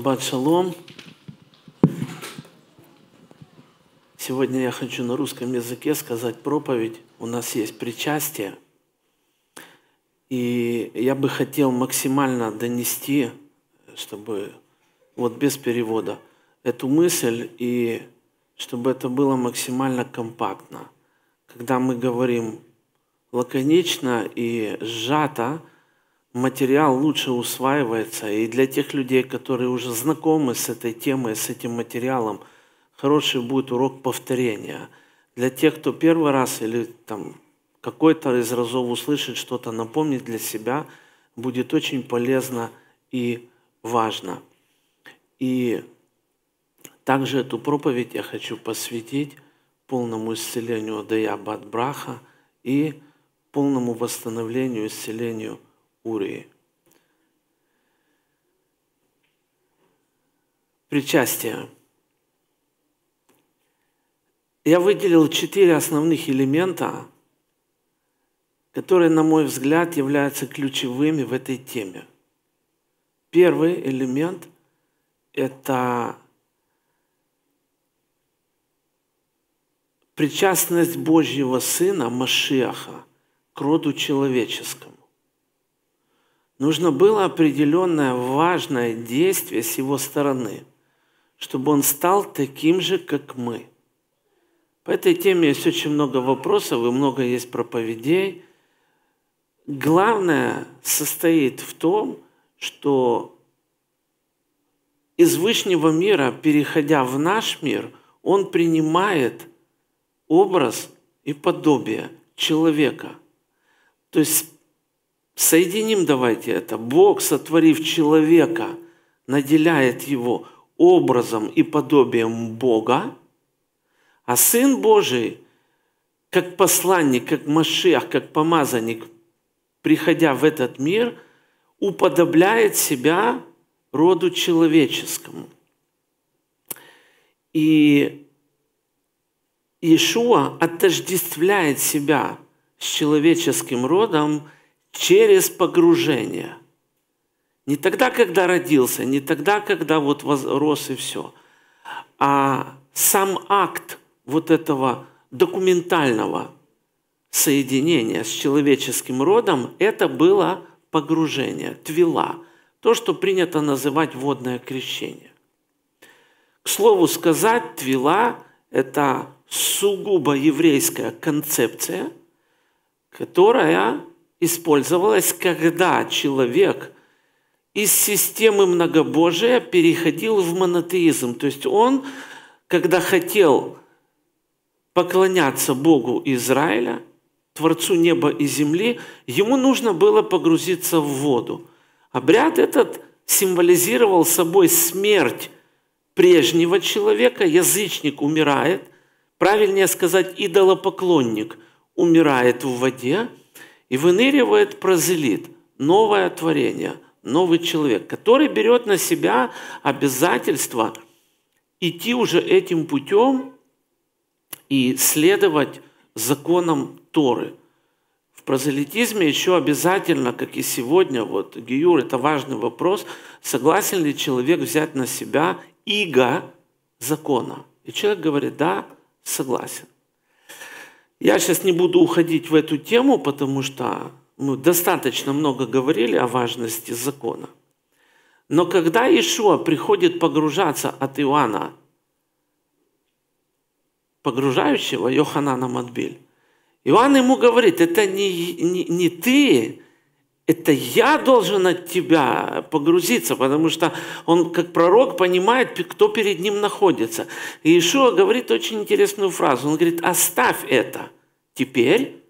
Шаббат шалом. Сегодня я хочу на русском языке сказать проповедь. У нас есть причастие. И я бы хотел максимально донести, чтобы вот без перевода, эту мысль, и чтобы это было максимально компактно. Когда мы говорим лаконично и сжато – материал лучше усваивается. И для тех людей, которые уже знакомы с этой темой, с этим материалом, хороший будет урок повторения. Для тех, кто первый раз или там какой-то из разов услышит что-то, напомнить для себя, будет очень полезно и важно. И также эту проповедь я хочу посвятить полному исцелению Адая Бадбраха и полному восстановлению, исцелению – Урии. Причастие. Я выделил четыре основных элемента, которые, на мой взгляд, являются ключевыми в этой теме. Первый элемент – это причастность Божьего Сына Машиаха к роду человеческому. Нужно было определенное важное действие с его стороны, чтобы он стал таким же, как мы. По этой теме есть очень много вопросов и много есть проповедей. Главное состоит в том, что из Вышнего мира, переходя в наш мир, он принимает образ и подобие человека. То есть Соединим давайте это. Бог, сотворив человека, наделяет его образом и подобием Бога, а Сын Божий, как посланник, как Машиах, как помазанник, приходя в этот мир, уподобляет себя роду человеческому. И Иешуа отождествляет себя с человеческим родом – через погружение. Не тогда, когда родился, не тогда, когда вот возрос и все, а сам акт вот этого документального соединения с человеческим родом – это было погружение, твила, то, что принято называть водное крещение. К слову сказать, твила – это сугубо еврейская концепция, которая использовалась, когда человек из системы многобожия переходил в монотеизм. То есть он, когда хотел поклоняться Богу Израиля, Творцу неба и земли, ему нужно было погрузиться в воду. Обряд этот символизировал собой смерть прежнего человека, язычник умирает, правильнее сказать, идолопоклонник умирает в воде, и выныривает прозелит, новое творение, новый человек, который берет на себя обязательство идти уже этим путем и следовать законам Торы. В прозелитизме еще обязательно, как и сегодня, вот Гиюр, это важный вопрос, согласен ли человек взять на себя иго закона. И человек говорит, да, согласен. Я сейчас не буду уходить в эту тему, потому что мы достаточно много говорили о важности закона. Но когда Ишуа приходит погружаться от Иоанна, погружающего Йоханана матбель, Иоанн ему говорит, это не, не, не ты это я должен от тебя погрузиться, потому что он, как пророк, понимает, кто перед ним находится. И Иешуа говорит очень интересную фразу. Он говорит, оставь это теперь.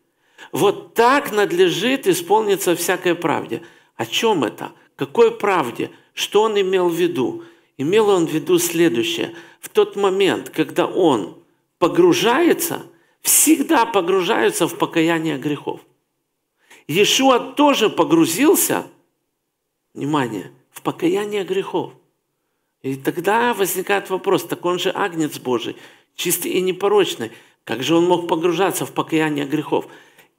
Вот так надлежит исполниться всякой правде. О чем это? Какой правде? Что он имел в виду? Имел он в виду следующее. В тот момент, когда он погружается, всегда погружаются в покаяние грехов. Иешуа тоже погрузился, внимание, в покаяние грехов. И тогда возникает вопрос, так он же агнец Божий, чистый и непорочный. Как же он мог погружаться в покаяние грехов?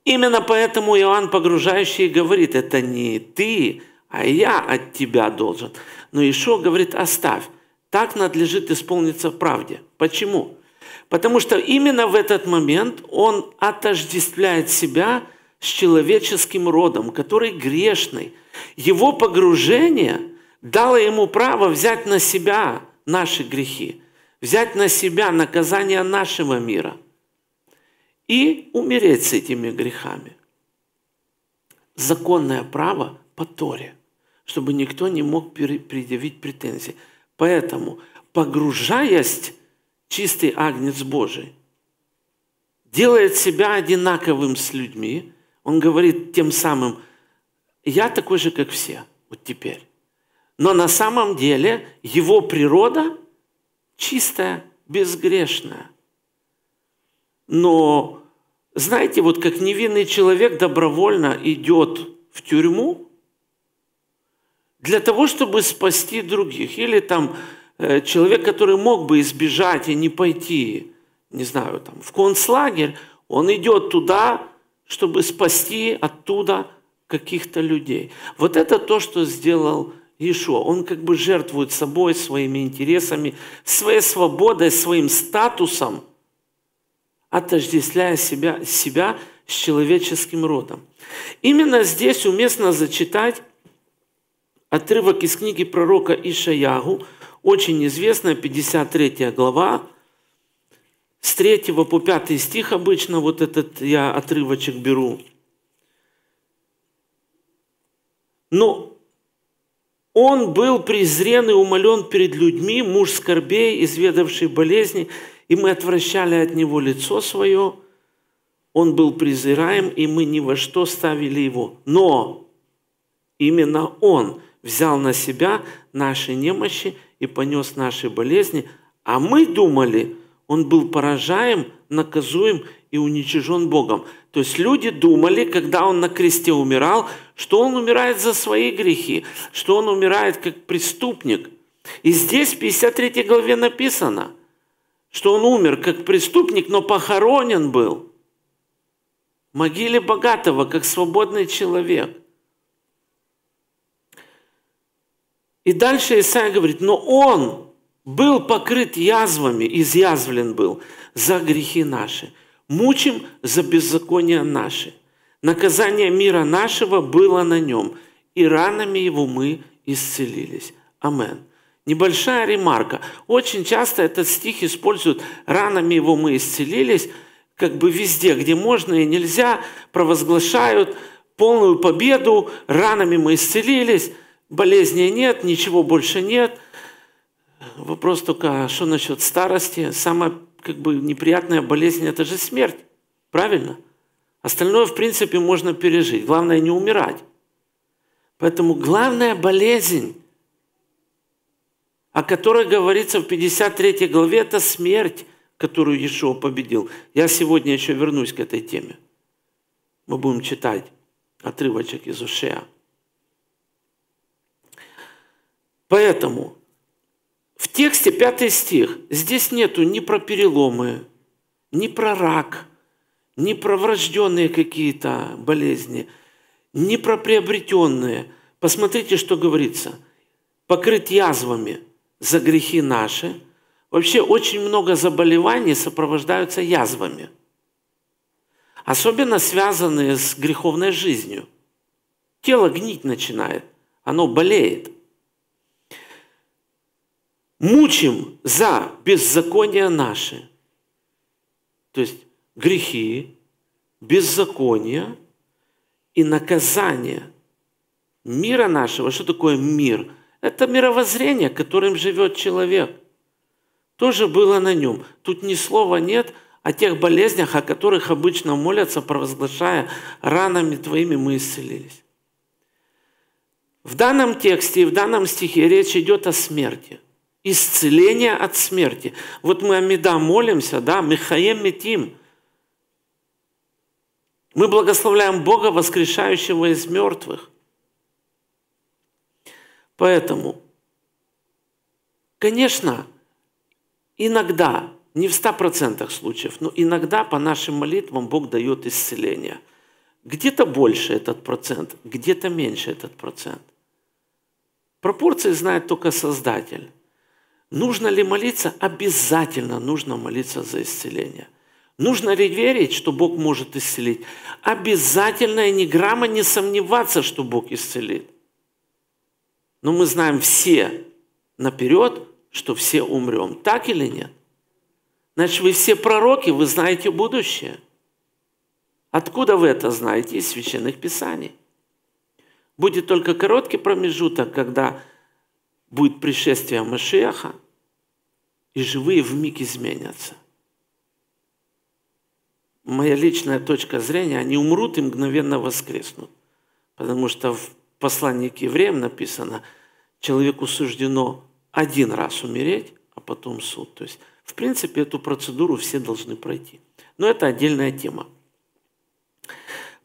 Именно поэтому Иоанн погружающий говорит, это не ты, а я от тебя должен. Но Ишо говорит, оставь, так надлежит исполниться правде. Почему? Потому что именно в этот момент он отождествляет себя с человеческим родом, который грешный. Его погружение дало ему право взять на себя наши грехи, взять на себя наказание нашего мира и умереть с этими грехами. Законное право по Торе, чтобы никто не мог предъявить претензии. Поэтому, погружаясь чистый агнец Божий, делает себя одинаковым с людьми – он говорит тем самым, я такой же, как все, вот теперь. Но на самом деле его природа чистая, безгрешная. Но, знаете, вот как невинный человек добровольно идет в тюрьму для того, чтобы спасти других. Или там э, человек, который мог бы избежать и не пойти, не знаю, там, в концлагерь, он идет туда, чтобы спасти оттуда каких-то людей. Вот это то, что сделал Иешуа. Он как бы жертвует собой, своими интересами, своей свободой, своим статусом, отождествляя себя, себя с человеческим родом. Именно здесь уместно зачитать отрывок из книги пророка Ишаягу, очень известная 53 глава, с 3 по 5 стих обычно вот этот я отрывочек беру. Но он был презрен и умолен перед людьми, муж скорбей, изведавший болезни, и мы отвращали от него лицо свое. Он был презираем, и мы ни во что ставили его. Но именно он взял на себя наши немощи и понес наши болезни, а мы думали – он был поражаем, наказуем и уничижен Богом. То есть люди думали, когда он на кресте умирал, что он умирает за свои грехи, что он умирает как преступник. И здесь в 53 главе написано, что он умер как преступник, но похоронен был в могиле богатого, как свободный человек. И дальше Исаия говорит, но он, был покрыт язвами, изъязвлен был за грехи наши, мучим за беззакония наши. Наказание мира нашего было на нем, и ранами его мы исцелились. Амен. Небольшая ремарка. Очень часто этот стих используют «ранами его мы исцелились», как бы везде, где можно и нельзя, провозглашают полную победу, ранами мы исцелились, болезни нет, ничего больше нет – Вопрос только, а что насчет старости? Самая как бы неприятная болезнь – это же смерть, правильно? Остальное, в принципе, можно пережить. Главное – не умирать. Поэтому главная болезнь, о которой говорится в 53 главе, это смерть, которую Иешуа победил. Я сегодня еще вернусь к этой теме. Мы будем читать отрывочек из Ушея. Поэтому – в тексте пятый стих. Здесь нету ни про переломы, ни про рак, ни про врожденные какие-то болезни, ни про приобретенные. Посмотрите, что говорится. Покрыт язвами за грехи наши. Вообще очень много заболеваний сопровождаются язвами. Особенно связанные с греховной жизнью. Тело гнить начинает, оно болеет – мучим за беззакония наши. То есть грехи, беззакония и наказание мира нашего. Что такое мир? Это мировоззрение, которым живет человек. Тоже было на нем. Тут ни слова нет о тех болезнях, о которых обычно молятся, провозглашая «ранами твоими мы исцелились». В данном тексте и в данном стихе речь идет о смерти – Исцеление от смерти. Вот мы Амида молимся, да, мы хаем метим. Мы благословляем Бога, воскрешающего из мертвых. Поэтому, конечно, иногда, не в 100% случаев, но иногда по нашим молитвам Бог дает исцеление. Где-то больше этот процент, где-то меньше этот процент. Пропорции знает только Создатель. Нужно ли молиться? Обязательно нужно молиться за исцеление. Нужно ли верить, что Бог может исцелить? Обязательно и ни грамма не сомневаться, что Бог исцелит. Но мы знаем все наперед, что все умрем. Так или нет? Значит, вы все пророки, вы знаете будущее. Откуда вы это знаете? Из священных писаний. Будет только короткий промежуток, когда будет пришествие Машеха, и живые в миг изменятся. Моя личная точка зрения, они умрут и мгновенно воскреснут. Потому что в послании к евреям написано, человеку суждено один раз умереть, а потом суд. То есть, в принципе, эту процедуру все должны пройти. Но это отдельная тема.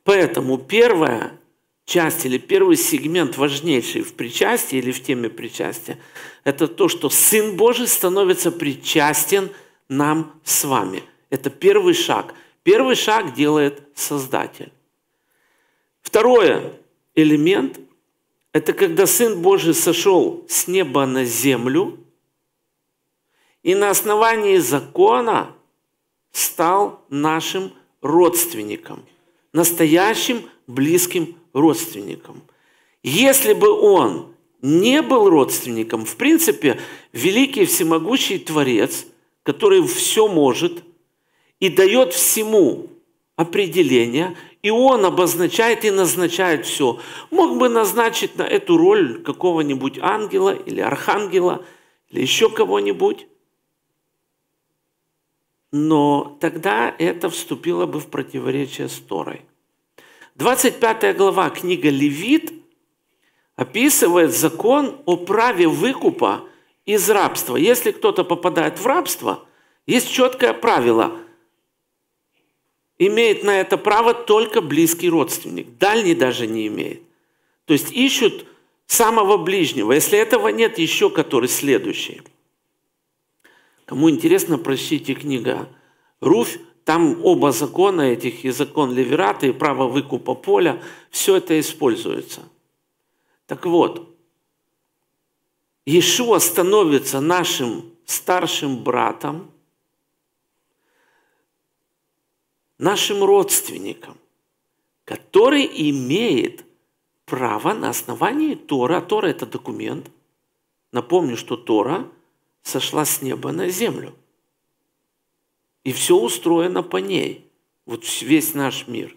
Поэтому первое часть или первый сегмент важнейший в причастии или в теме причастия, это то, что Сын Божий становится причастен нам с вами. Это первый шаг. Первый шаг делает Создатель. Второе элемент – это когда Сын Божий сошел с неба на землю и на основании закона стал нашим родственником, настоящим близким родственником. Если бы он не был родственником, в принципе, великий всемогущий Творец, который все может и дает всему определение, и он обозначает и назначает все. Мог бы назначить на эту роль какого-нибудь ангела или архангела, или еще кого-нибудь, но тогда это вступило бы в противоречие с Торой. 25 глава книга Левит описывает закон о праве выкупа из рабства. Если кто-то попадает в рабство, есть четкое правило. Имеет на это право только близкий родственник. Дальний даже не имеет. То есть ищут самого ближнего. Если этого нет, еще который следующий. Кому интересно, прочтите книга Руфь там оба закона этих, и закон Леверата, и право выкупа поля, все это используется. Так вот, Иешуа становится нашим старшим братом, нашим родственником, который имеет право на основании Тора. Тора – это документ. Напомню, что Тора сошла с неба на землю – и все устроено по ней. Вот весь наш мир.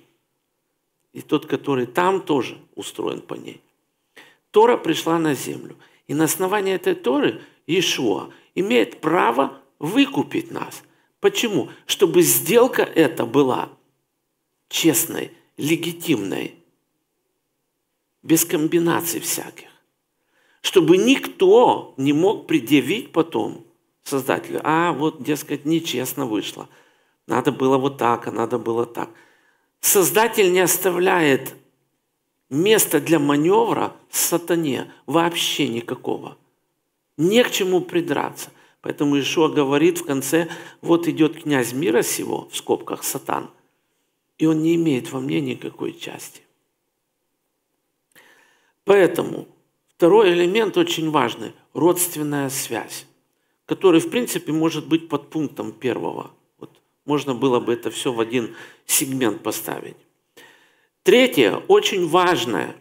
И тот, который там тоже устроен по ней. Тора пришла на землю. И на основании этой Торы Иешуа имеет право выкупить нас. Почему? Чтобы сделка эта была честной, легитимной, без комбинаций всяких. Чтобы никто не мог предъявить потом – создателю. А вот, дескать, нечестно вышло. Надо было вот так, а надо было так. Создатель не оставляет места для маневра сатане вообще никакого. Не к чему придраться. Поэтому Ишуа говорит в конце, вот идет князь мира сего, в скобках сатан, и он не имеет во мне никакой части. Поэтому второй элемент очень важный – родственная связь который, в принципе, может быть под пунктом первого. Вот. Можно было бы это все в один сегмент поставить. Третье, очень важное,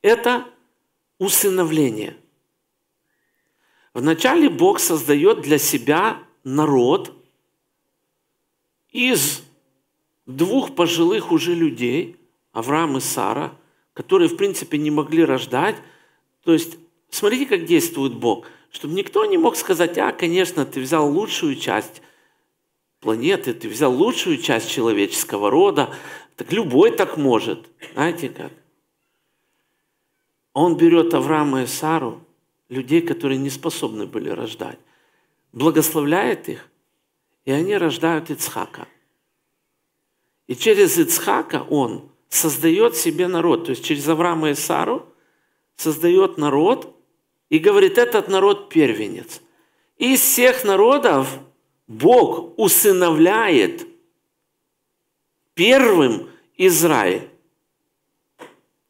это усыновление. Вначале Бог создает для себя народ из двух пожилых уже людей, Авраам и Сара, которые, в принципе, не могли рождать. То есть, смотрите, как действует Бог – чтобы никто не мог сказать, а, конечно, ты взял лучшую часть планеты, ты взял лучшую часть человеческого рода, так любой так может. Знаете как? Он берет Авраама и Сару, людей, которые не способны были рождать, благословляет их, и они рождают Ицхака. И через Ицхака он создает себе народ, то есть через Авраама и Сару создает народ – и говорит, этот народ первенец. Из всех народов Бог усыновляет первым Израиль.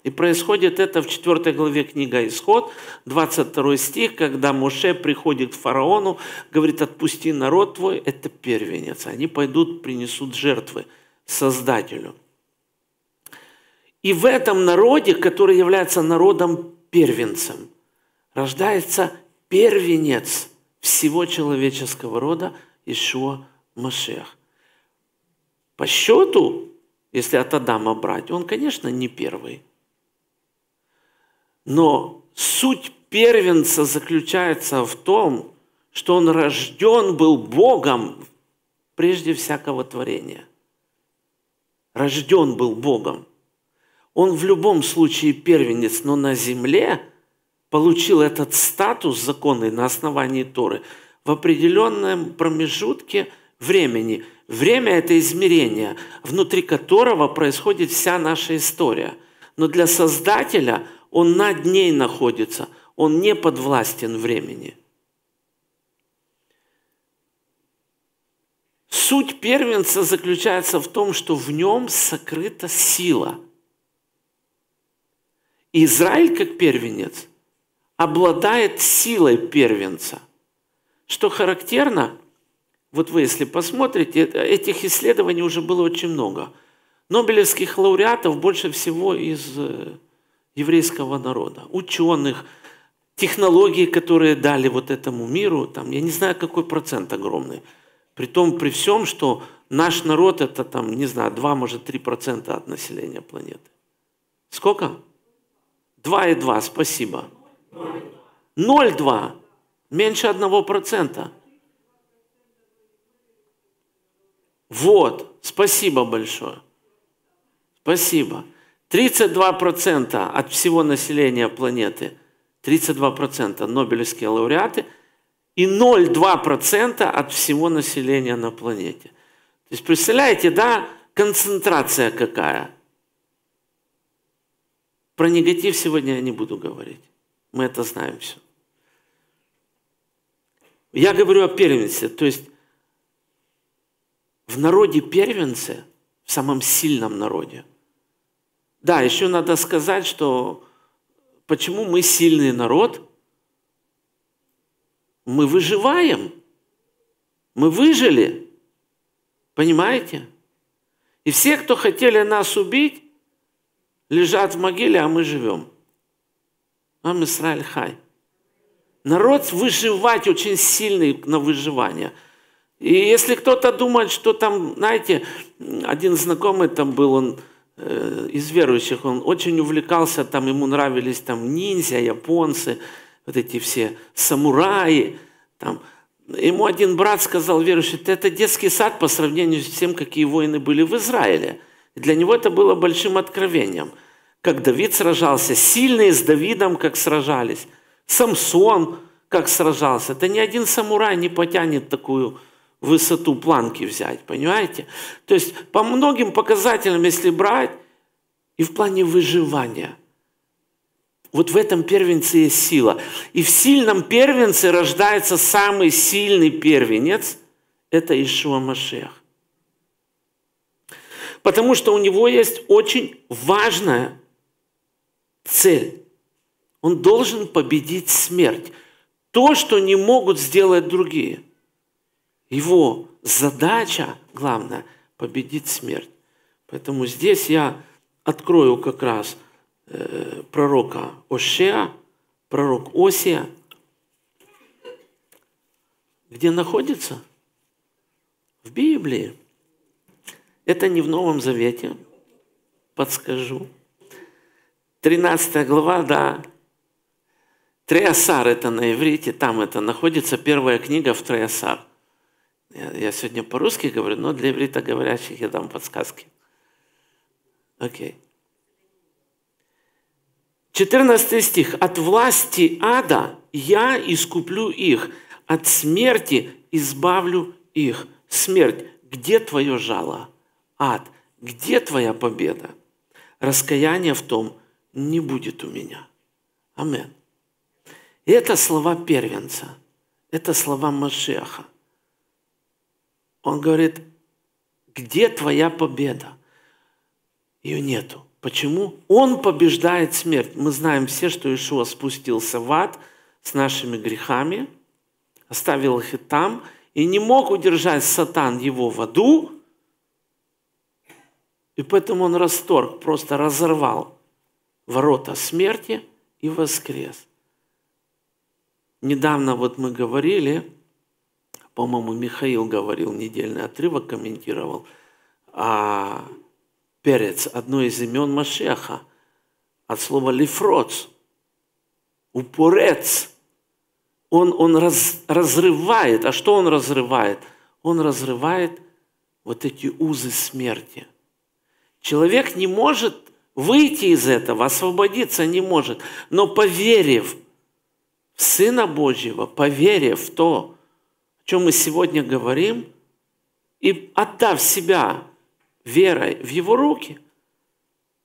И происходит это в 4 главе книга «Исход», 22 стих, когда Моше приходит к фараону, говорит, отпусти народ твой, это первенец. Они пойдут, принесут жертвы Создателю. И в этом народе, который является народом первенцем, рождается первенец всего человеческого рода Ишуа Машех. По счету, если от Адама брать, он, конечно, не первый. Но суть первенца заключается в том, что он рожден был Богом прежде всякого творения. Рожден был Богом. Он в любом случае первенец, но на земле – получил этот статус законный на основании Торы в определенном промежутке времени. Время – это измерение, внутри которого происходит вся наша история. Но для Создателя он над ней находится, он не подвластен времени. Суть первенца заключается в том, что в нем сокрыта сила. Израиль как первенец – обладает силой первенца. Что характерно, вот вы если посмотрите, э, этих исследований уже было очень много. Нобелевских лауреатов больше всего из э, еврейского народа, ученых, технологии, которые дали вот этому миру, там, я не знаю, какой процент огромный. При том, при всем, что наш народ это там, не знаю, 2, может, 3% от населения планеты. Сколько? 2,2, спасибо. 0,2, меньше 1%. Вот, спасибо большое. Спасибо. 32% от всего населения планеты, 32% нобелевские лауреаты и 0,2% от всего населения на планете. То есть, представляете, да, концентрация какая? Про негатив сегодня я не буду говорить. Мы это знаем все. Я говорю о первенстве, то есть в народе первенцы, в самом сильном народе. Да, еще надо сказать, что почему мы сильный народ? Мы выживаем. Мы выжили. Понимаете? И все, кто хотели нас убить, лежат в могиле, а мы живем. Ам Исраиль Хай. Народ выживать очень сильный на выживание. И если кто-то думает, что там, знаете, один знакомый там был, он э, из верующих, он очень увлекался, там ему нравились там ниндзя, японцы, вот эти все самураи, там, Ему один брат сказал, верующий, это детский сад по сравнению с тем, какие войны были в Израиле. И для него это было большим откровением. Как Давид сражался, сильные с Давидом, как сражались. Самсон как сражался. Это ни один самурай не потянет такую высоту планки взять, понимаете? То есть по многим показателям, если брать, и в плане выживания. Вот в этом первенце есть сила. И в сильном первенце рождается самый сильный первенец – это Ишуа Машех. Потому что у него есть очень важная цель он должен победить смерть. То, что не могут сделать другие. Его задача, главное, победить смерть. Поэтому здесь я открою как раз э, пророка Ошеа, пророк Осия. Где находится? В Библии. Это не в Новом Завете, подскажу. 13 глава, да, Треасар – это на иврите, там это находится первая книга в Треасар. Я, я сегодня по-русски говорю, но для иврита говорящих я дам подсказки. Окей. Okay. 14 стих. «От власти ада я искуплю их, от смерти избавлю их». Смерть, где твое жало? Ад, где твоя победа? Раскаяния в том не будет у меня. Амин это слова первенца. Это слова Машеха. Он говорит, где твоя победа? Ее нету. Почему? Он побеждает смерть. Мы знаем все, что Ишуа спустился в ад с нашими грехами, оставил их и там, и не мог удержать сатан его в аду, и поэтому он расторг, просто разорвал ворота смерти и воскрес. Недавно вот мы говорили, по-моему, Михаил говорил, недельный отрывок комментировал, а перец, одно из имен Машеха, от слова лифроц, упорец. Он, он раз, разрывает. А что он разрывает? Он разрывает вот эти узы смерти. Человек не может выйти из этого, освободиться не может. Но поверив – Сына Божьего, поверив в то, о чем мы сегодня говорим, и отдав себя верой в Его руки,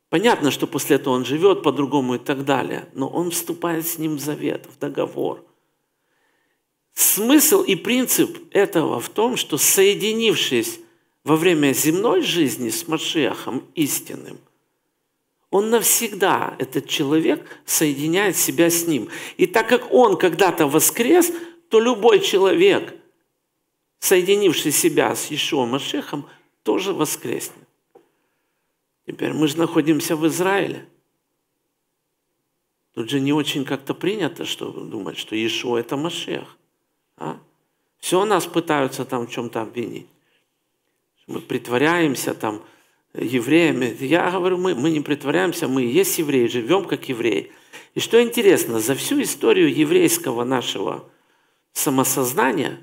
понятно, что после этого он живет по-другому и так далее, но он вступает с ним в завет, в договор. Смысл и принцип этого в том, что соединившись во время земной жизни с Машехом истинным – он навсегда, этот человек, соединяет себя с ним. И так как он когда-то воскрес, то любой человек, соединивший себя с Ишуа Машехом, тоже воскреснет. Теперь мы же находимся в Израиле. Тут же не очень как-то принято что, думать, что Ишуа – это Машех. А? Все нас пытаются там в чем-то обвинить. Мы притворяемся там – евреями. Я говорю, мы, мы не притворяемся, мы и есть евреи, живем как евреи. И что интересно, за всю историю еврейского нашего самосознания,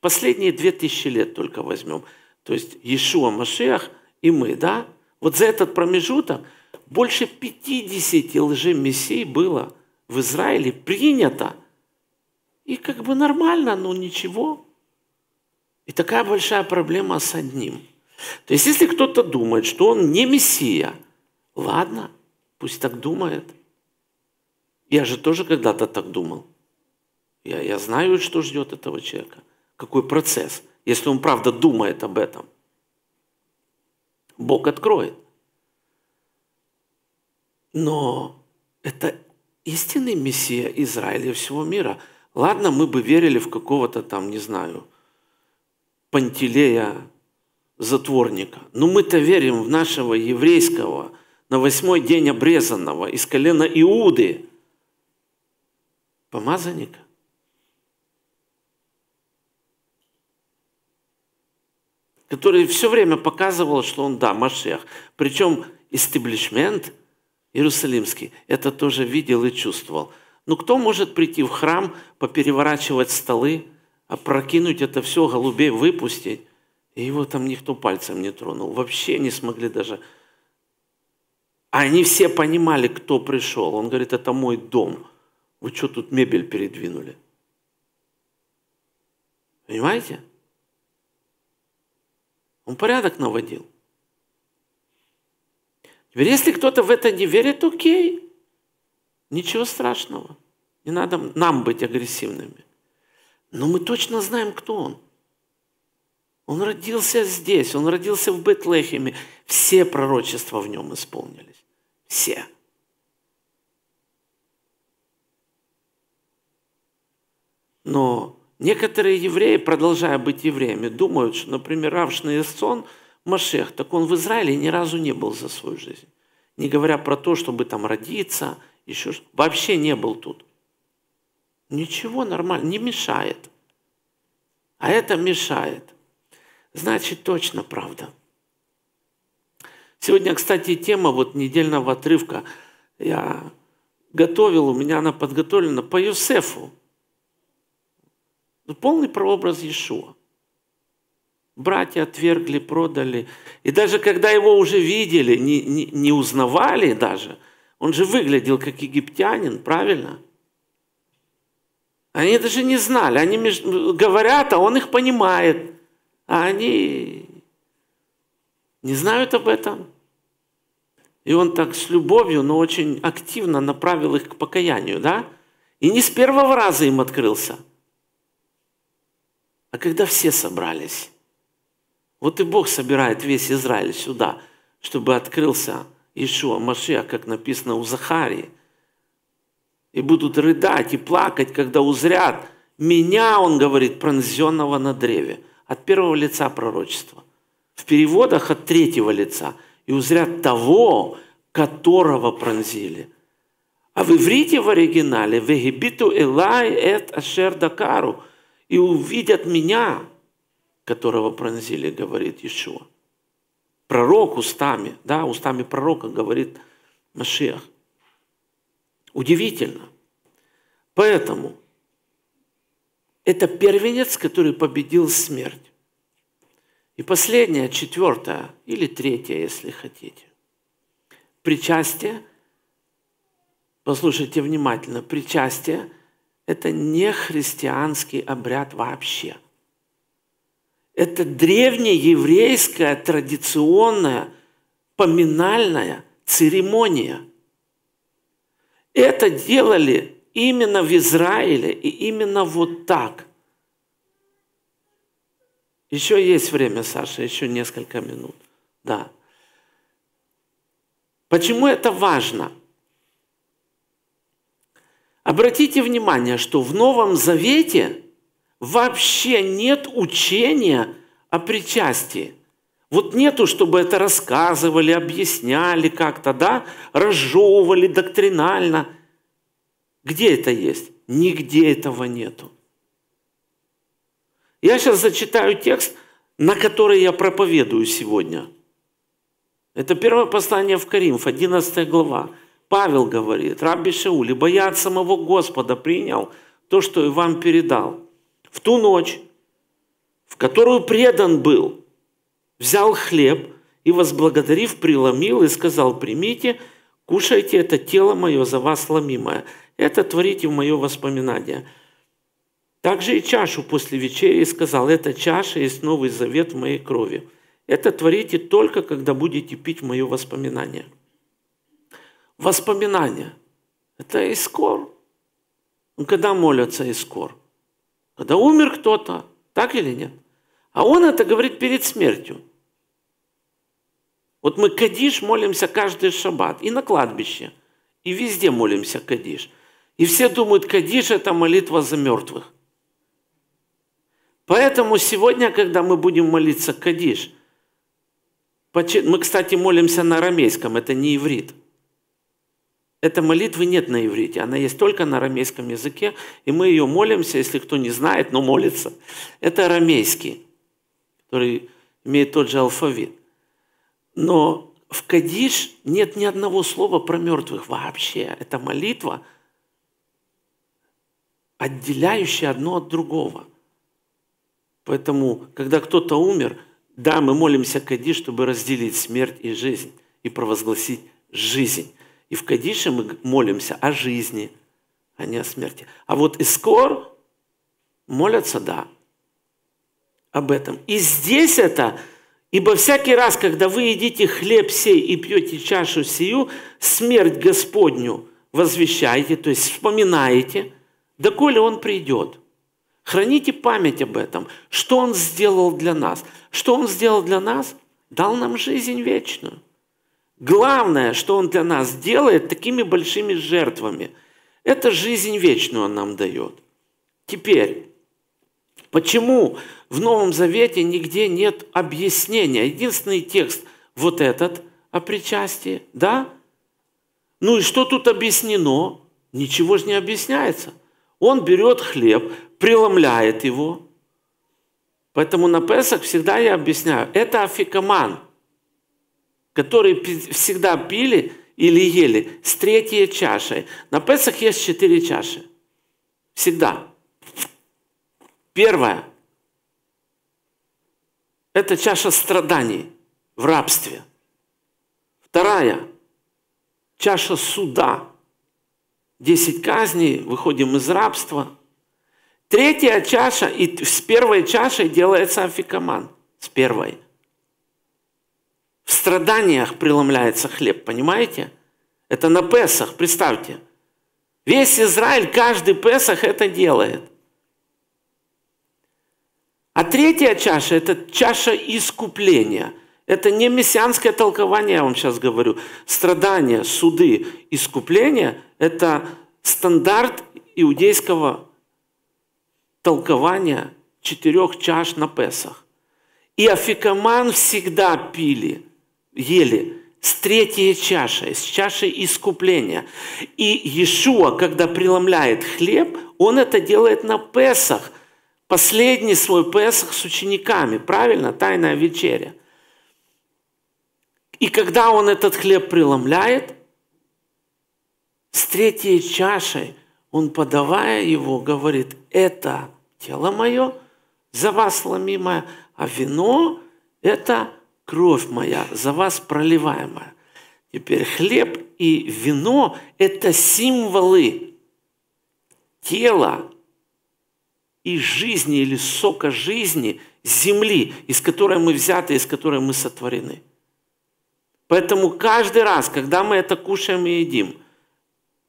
последние две тысячи лет только возьмем, то есть Иешуа Машех и мы, да, вот за этот промежуток больше 50 лжемессий было в Израиле принято. И как бы нормально, но ничего. И такая большая проблема с одним – то есть, если кто-то думает, что он не Мессия, ладно, пусть так думает. Я же тоже когда-то так думал. Я, я знаю, что ждет этого человека, какой процесс, если он правда думает об этом. Бог откроет. Но это истинный Мессия Израиля и всего мира. Ладно, мы бы верили в какого-то там, не знаю, Пантелея затворника. Но мы-то верим в нашего еврейского, на восьмой день обрезанного, из колена Иуды, помазанника. который все время показывал, что он, да, Машех. Причем истеблишмент иерусалимский это тоже видел и чувствовал. Но ну, кто может прийти в храм, попереворачивать столы, опрокинуть это все, голубей выпустить? И его там никто пальцем не тронул. Вообще не смогли даже... А они все понимали, кто пришел. Он говорит, это мой дом. Вы что тут мебель передвинули? Понимаете? Он порядок наводил. Теперь, если кто-то в это не верит, окей. Ничего страшного. Не надо нам быть агрессивными. Но мы точно знаем, кто он. Он родился здесь, он родился в Бетлехеме. Все пророчества в нем исполнились. Все. Но некоторые евреи, продолжая быть евреями, думают, что, например, равшный Авшнеессон Машех, так он в Израиле ни разу не был за свою жизнь. Не говоря про то, чтобы там родиться, еще вообще не был тут. Ничего нормально, не мешает. А это мешает значит точно правда. Сегодня, кстати, тема вот недельного отрывка. Я готовил, у меня она подготовлена по Юсефу. Ну, полный прообраз Иешуа. Братья отвергли, продали. И даже когда его уже видели, не, не, не узнавали даже, он же выглядел как египтянин, правильно? Они даже не знали. Они говорят, а он их понимает. А они не знают об этом. И он так с любовью, но очень активно направил их к покаянию, да? И не с первого раза им открылся. А когда все собрались, вот и Бог собирает весь Израиль сюда, чтобы открылся Ишуа Машия, как написано у Захарии. И будут рыдать и плакать, когда узрят меня, он говорит, пронзенного на древе – от первого лица пророчества, в переводах от третьего лица, и узрят того, которого пронзили. А в иврите в оригинале «Вегибиту Элай эт Ашер Дакару» и увидят меня, которого пронзили, говорит Иешуа. Пророк устами, да, устами пророка говорит Машех. Удивительно. Поэтому – это первенец, который победил смерть. И последнее, четвертое или третье, если хотите. Причастие, послушайте внимательно, причастие – это не христианский обряд вообще. Это древнееврейская традиционная поминальная церемония. Это делали именно в Израиле и именно вот так. Еще есть время, Саша, еще несколько минут. Да. Почему это важно? Обратите внимание, что в Новом Завете вообще нет учения о причастии. Вот нету, чтобы это рассказывали, объясняли как-то, да, разжевывали доктринально – где это есть? Нигде этого нету. Я сейчас зачитаю текст, на который я проповедую сегодня. Это первое послание в Коринф, 11 глава. Павел говорит, «Рабби Шауль, ибо я от самого Господа принял то, что и вам передал. В ту ночь, в которую предан был, взял хлеб и, возблагодарив, преломил и сказал, «Примите, Кушайте это тело мое за вас ломимое. Это творите в мое воспоминание. Также и чашу после вечери сказал, это чаша есть новый завет в моей крови. Это творите только, когда будете пить мое воспоминание. Воспоминание – это искор. Ну, когда молятся искор? Когда умер кто-то, так или нет? А он это говорит перед смертью – вот мы кадиш молимся каждый шаббат, и на кладбище, и везде молимся кадиш. И все думают, кадиш – это молитва за мертвых. Поэтому сегодня, когда мы будем молиться кадиш, мы, кстати, молимся на арамейском, это не иврит – этой молитвы нет на иврите, она есть только на арамейском языке, и мы ее молимся, если кто не знает, но молится. Это арамейский, который имеет тот же алфавит. Но в Кадиш нет ни одного слова про мертвых вообще. Это молитва, отделяющая одно от другого. Поэтому, когда кто-то умер, да, мы молимся Кадиш, чтобы разделить смерть и жизнь и провозгласить жизнь. И в Кадише мы молимся о жизни, а не о смерти. А вот Искор молятся, да, об этом. И здесь это Ибо всякий раз, когда вы едите хлеб сей и пьете чашу сию, смерть Господню возвещаете, то есть вспоминаете, доколе Он придет. Храните память об этом, что Он сделал для нас. Что Он сделал для нас? Дал нам жизнь вечную. Главное, что Он для нас делает такими большими жертвами, это жизнь вечную Он нам дает. Теперь, Почему в Новом Завете нигде нет объяснения? Единственный текст вот этот о причастии, да? Ну и что тут объяснено? Ничего же не объясняется. Он берет хлеб, преломляет его. Поэтому на Песах всегда я объясняю, это афикаман, который всегда пили или ели с третьей чашей. На Песах есть четыре чаши. Всегда. Первое – это чаша страданий в рабстве. Вторая – чаша суда. Десять казней, выходим из рабства. Третья чаша, и с первой чашей делается афикаман. С первой. В страданиях преломляется хлеб, понимаете? Это на Песах, представьте. Весь Израиль каждый Песах это делает. А третья чаша – это чаша искупления. Это не мессианское толкование, я вам сейчас говорю. Страдания, суды, искупление – это стандарт иудейского толкования четырех чаш на Песах. И афикаман всегда пили, ели с третьей чашей, с чашей искупления. И Иешуа, когда преломляет хлеб, он это делает на Песах – Последний свой Песах с учениками, правильно? Тайная вечеря. И когда он этот хлеб преломляет, с третьей чашей он, подавая его, говорит, это тело мое, за вас ломимое, а вино – это кровь моя, за вас проливаемая. Теперь хлеб и вино – это символы тела из жизни или сока жизни, земли, из которой мы взяты, из которой мы сотворены. Поэтому каждый раз, когда мы это кушаем и едим,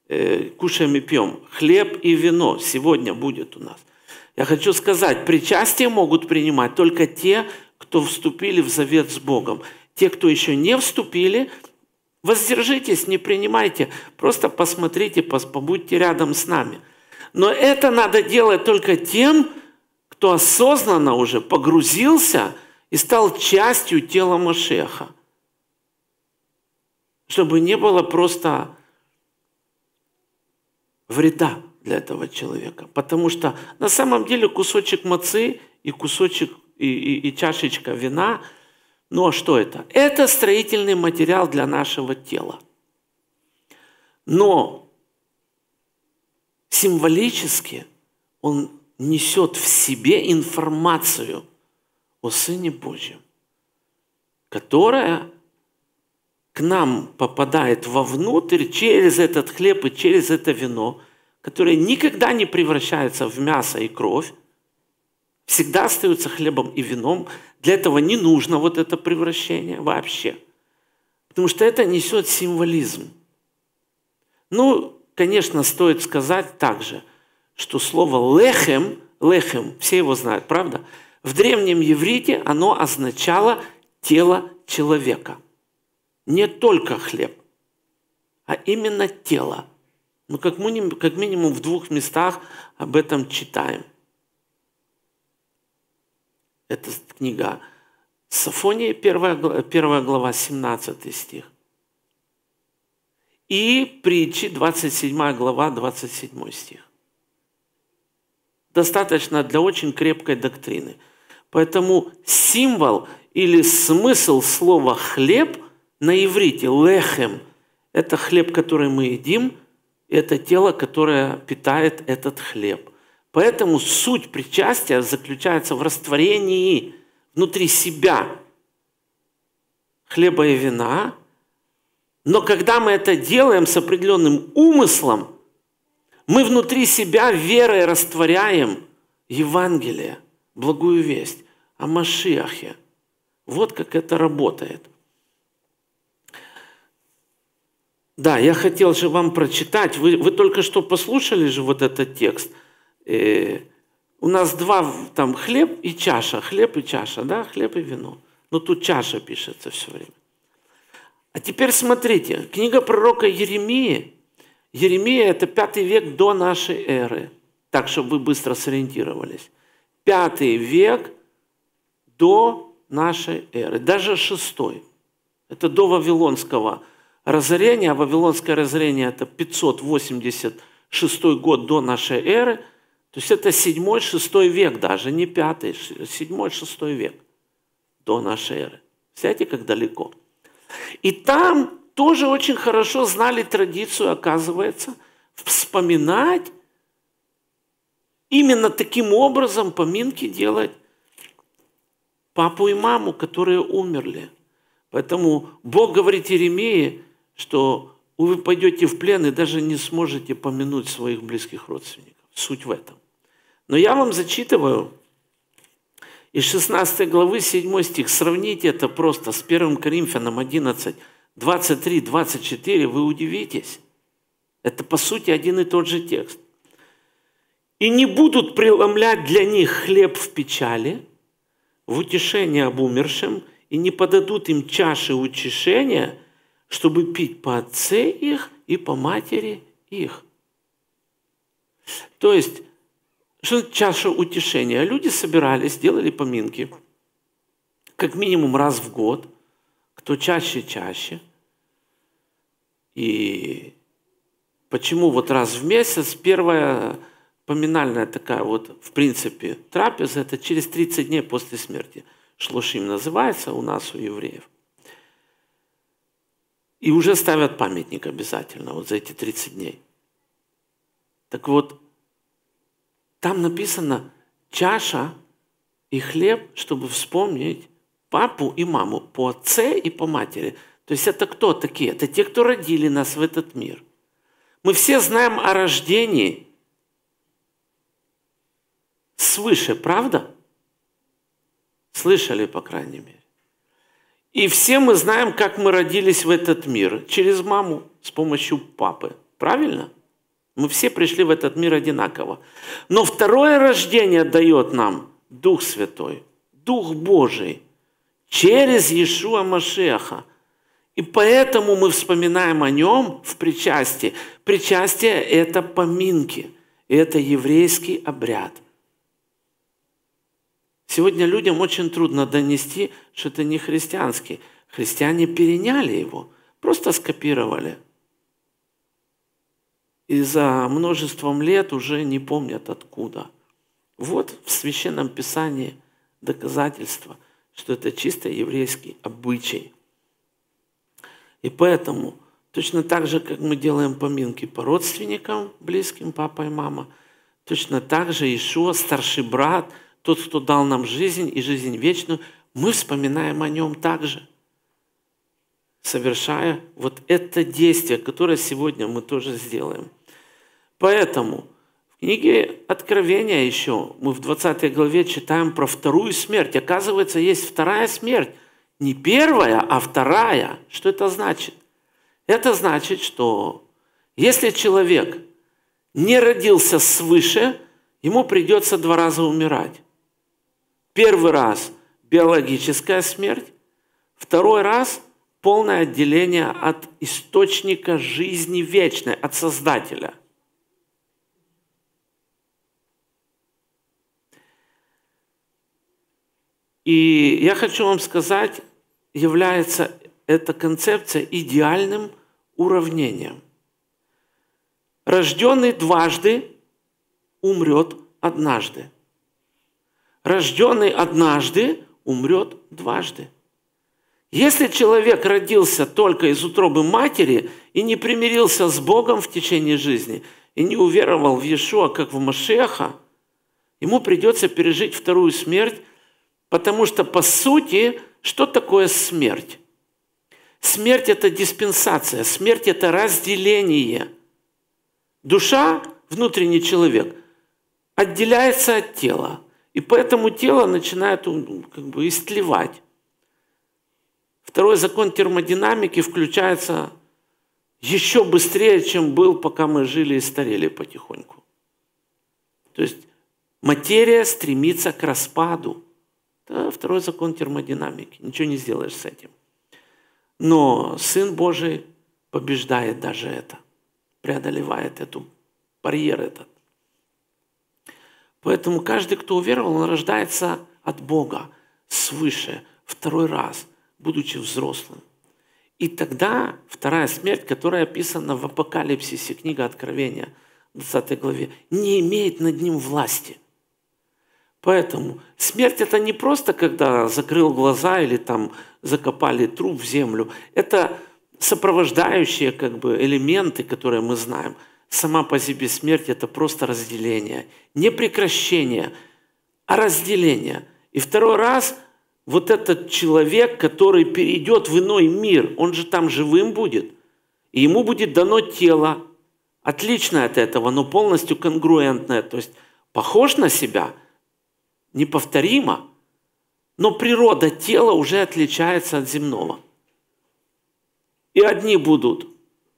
э, кушаем и пьем, хлеб и вино сегодня будет у нас. Я хочу сказать, причастие могут принимать только те, кто вступили в завет с Богом. Те, кто еще не вступили, воздержитесь, не принимайте, просто посмотрите, побудьте рядом с нами – но это надо делать только тем, кто осознанно уже погрузился и стал частью тела Машеха. Чтобы не было просто вреда для этого человека. Потому что на самом деле кусочек мацы и кусочек и, и, и чашечка вина, ну а что это? Это строительный материал для нашего тела. Но Символически он несет в себе информацию о Сыне Божьем, которая к нам попадает вовнутрь через этот хлеб и через это вино, которое никогда не превращается в мясо и кровь, всегда остается хлебом и вином. Для этого не нужно вот это превращение вообще. Потому что это несет символизм. Ну, конечно, стоит сказать также, что слово «лехем», «лехем», все его знают, правда? В древнем еврите оно означало тело человека. Не только хлеб, а именно тело. Мы как минимум, как минимум в двух местах об этом читаем. Это книга Сафония, 1, 1 глава, 17 стих. И притчи, 27 глава, 27 стих. Достаточно для очень крепкой доктрины. Поэтому символ или смысл слова «хлеб» на иврите «лехем» – это хлеб, который мы едим, это тело, которое питает этот хлеб. Поэтому суть причастия заключается в растворении внутри себя хлеба и вина – но когда мы это делаем с определенным умыслом, мы внутри себя верой растворяем Евангелие, благую весть о Машиахе. Вот как это работает. Да, я хотел же вам прочитать. Вы, вы только что послушали же вот этот текст. Э, у нас два, там хлеб и чаша, хлеб и чаша, да, хлеб и вино. Но тут чаша пишется все время. А теперь смотрите, книга пророка Еремии, Еремия – это пятый век до нашей эры, так, чтобы вы быстро сориентировались. Пятый век до нашей эры, даже шестой. Это до Вавилонского разорения, а Вавилонское разорение – это 586 год до нашей эры, то есть это седьмой шестой век даже, не пятый, седьмой шестой век до нашей эры. Представляете, как далеко? И там тоже очень хорошо знали традицию, оказывается, вспоминать, именно таким образом поминки делать папу и маму, которые умерли. Поэтому Бог говорит Иеремии, что вы пойдете в плен и даже не сможете помянуть своих близких родственников. Суть в этом. Но я вам зачитываю из 16 главы 7 стих. Сравните это просто с 1 Коринфянам 11, 23, 24. Вы удивитесь. Это по сути один и тот же текст. «И не будут преломлять для них хлеб в печали, в утешение об умершем, и не подадут им чаши утешения, чтобы пить по отце их и по матери их». То есть что чаша утешения? Люди собирались, делали поминки, как минимум раз в год, кто чаще, чаще. И почему вот раз в месяц первая поминальная такая вот, в принципе, трапеза, это через 30 дней после смерти. Шлошим называется у нас, у евреев. И уже ставят памятник обязательно вот за эти 30 дней. Так вот, там написано чаша и хлеб, чтобы вспомнить папу и маму по отце и по матери. То есть это кто такие? Это те, кто родили нас в этот мир. Мы все знаем о рождении свыше, правда? Слышали, по крайней мере. И все мы знаем, как мы родились в этот мир. Через маму, с помощью папы. Правильно? Мы все пришли в этот мир одинаково. Но второе рождение дает нам Дух Святой, Дух Божий через Иешуа Машеха. И поэтому мы вспоминаем о нем в причастии. Причастие – это поминки, это еврейский обряд. Сегодня людям очень трудно донести, что это не христианский. Христиане переняли его, просто скопировали – и за множеством лет уже не помнят откуда. Вот в Священном Писании доказательство, что это чисто еврейский обычай. И поэтому, точно так же, как мы делаем поминки по родственникам, близким, папа и мама, точно так же еще старший брат, тот, кто дал нам жизнь и жизнь вечную, мы вспоминаем о нем также – совершая вот это действие, которое сегодня мы тоже сделаем. Поэтому в книге Откровения еще мы в 20 главе читаем про вторую смерть. Оказывается, есть вторая смерть. Не первая, а вторая. Что это значит? Это значит, что если человек не родился свыше, ему придется два раза умирать. Первый раз – биологическая смерть, второй раз полное отделение от источника жизни вечной, от Создателя. И я хочу вам сказать, является эта концепция идеальным уравнением. Рожденный дважды умрет однажды. Рожденный однажды умрет дважды. Если человек родился только из утробы матери и не примирился с Богом в течение жизни, и не уверовал в Иешуа, как в Машеха, ему придется пережить вторую смерть, потому что, по сути, что такое смерть? Смерть – это диспенсация, смерть – это разделение. Душа, внутренний человек, отделяется от тела, и поэтому тело начинает ну, как бы истлевать. Второй закон термодинамики включается еще быстрее, чем был, пока мы жили и старели потихоньку. То есть материя стремится к распаду. Это второй закон термодинамики. Ничего не сделаешь с этим. Но Сын Божий побеждает даже это, преодолевает эту барьер этот. Поэтому каждый, кто уверовал, он рождается от Бога свыше, второй раз – будучи взрослым. И тогда вторая смерть, которая описана в Апокалипсисе, книга Откровения, 20 главе, не имеет над ним власти. Поэтому смерть это не просто, когда закрыл глаза или там закопали труп в землю. Это сопровождающие как бы элементы, которые мы знаем. Сама по себе смерть это просто разделение. Не прекращение, а разделение. И второй раз – вот этот человек, который перейдет в иной мир, он же там живым будет, и ему будет дано тело, отличное от этого, но полностью конгруентное, то есть похож на себя, неповторимо, но природа тела уже отличается от земного. И одни будут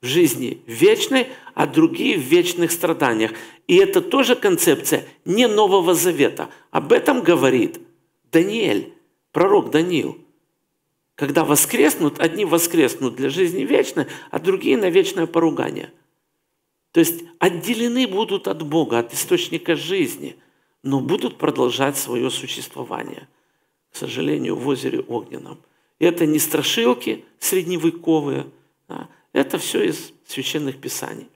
в жизни вечной, а другие в вечных страданиях. И это тоже концепция не Нового Завета. Об этом говорит Даниэль пророк Даниил. Когда воскреснут, одни воскреснут для жизни вечной, а другие на вечное поругание. То есть отделены будут от Бога, от источника жизни, но будут продолжать свое существование, к сожалению, в озере Огненном. Это не страшилки средневековые, да, это все из священных писаний.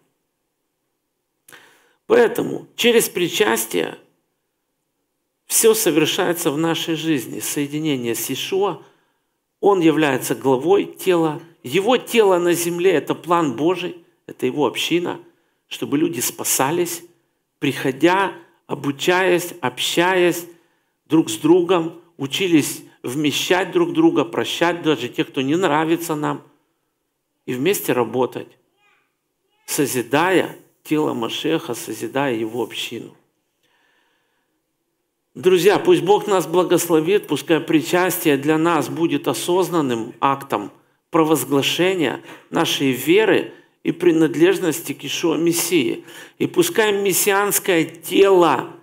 Поэтому через причастие – все совершается в нашей жизни. Соединение с Ишуа, Он является главой тела. Его тело на земле – это план Божий, это Его община, чтобы люди спасались, приходя, обучаясь, общаясь друг с другом, учились вмещать друг друга, прощать даже тех, кто не нравится нам, и вместе работать, созидая тело Машеха, созидая его общину. Друзья, пусть Бог нас благословит, пускай причастие для нас будет осознанным актом провозглашения нашей веры и принадлежности к Ишуа Мессии. И пускай мессианское тело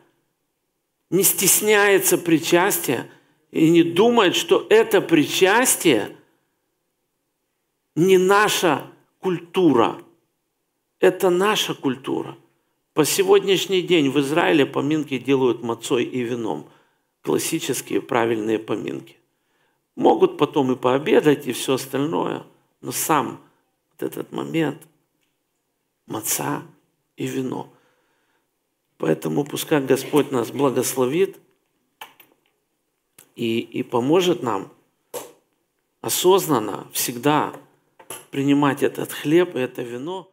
не стесняется причастия и не думает, что это причастие не наша культура. Это наша культура – по сегодняшний день в Израиле поминки делают мацой и вином. Классические правильные поминки. Могут потом и пообедать, и все остальное, но сам вот этот момент маца и вино. Поэтому пускай Господь нас благословит и, и поможет нам осознанно всегда принимать этот хлеб и это вино.